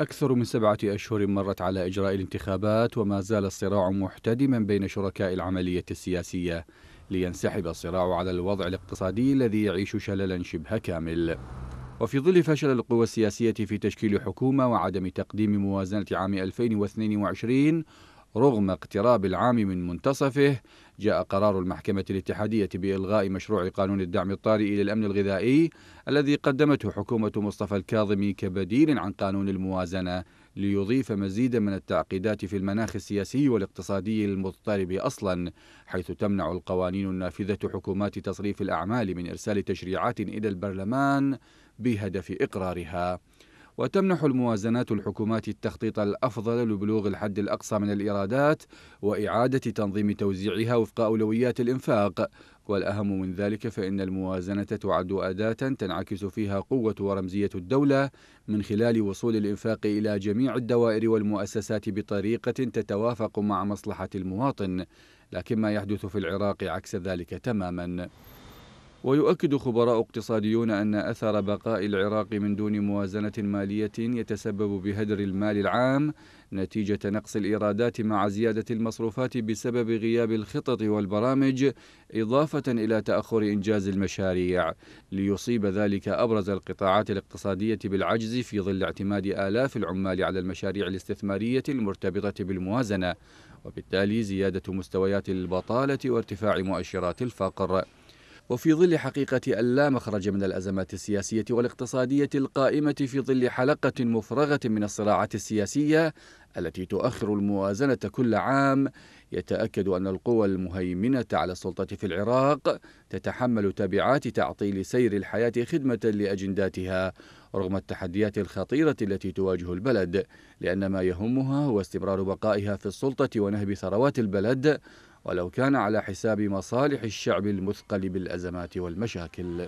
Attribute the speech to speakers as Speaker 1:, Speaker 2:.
Speaker 1: أكثر من سبعة أشهر مرت على إجراء الانتخابات وما زال الصراع محتدما بين شركاء العملية السياسية لينسحب الصراع على الوضع الاقتصادي الذي يعيش شللا شبه كامل وفي ظل فشل القوى السياسية في تشكيل حكومة وعدم تقديم موازنة عام 2022 رغم اقتراب العام من منتصفه جاء قرار المحكمة الاتحادية بإلغاء مشروع قانون الدعم الطارئ للأمن الغذائي الذي قدمته حكومة مصطفى الكاظمي كبديل عن قانون الموازنة ليضيف مزيدا من التعقيدات في المناخ السياسي والاقتصادي المضطرب اصلا حيث تمنع القوانين النافذه حكومات تصريف الاعمال من ارسال تشريعات الى البرلمان بهدف اقرارها وتمنح الموازنات الحكومات التخطيط الأفضل لبلوغ الحد الأقصى من الإيرادات وإعادة تنظيم توزيعها وفق أولويات الإنفاق والأهم من ذلك فإن الموازنة تعد أداة تنعكس فيها قوة ورمزية الدولة من خلال وصول الإنفاق إلى جميع الدوائر والمؤسسات بطريقة تتوافق مع مصلحة المواطن لكن ما يحدث في العراق عكس ذلك تماما ويؤكد خبراء اقتصاديون أن أثر بقاء العراق من دون موازنة مالية يتسبب بهدر المال العام نتيجة نقص الإيرادات مع زيادة المصروفات بسبب غياب الخطط والبرامج إضافة إلى تأخر إنجاز المشاريع ليصيب ذلك أبرز القطاعات الاقتصادية بالعجز في ظل اعتماد آلاف العمال على المشاريع الاستثمارية المرتبطة بالموازنة وبالتالي زيادة مستويات البطالة وارتفاع مؤشرات الفقر وفي ظل حقيقة أن لا مخرج من الأزمات السياسية والاقتصادية القائمة في ظل حلقة مفرغة من الصراعات السياسية التي تؤخر الموازنة كل عام يتأكد أن القوى المهيمنة على السلطة في العراق تتحمل تبعات تعطيل سير الحياة خدمة لأجنداتها رغم التحديات الخطيرة التي تواجه البلد لأن ما يهمها هو استمرار بقائها في السلطة ونهب ثروات البلد ولو كان على حساب مصالح الشعب المثقل بالأزمات والمشاكل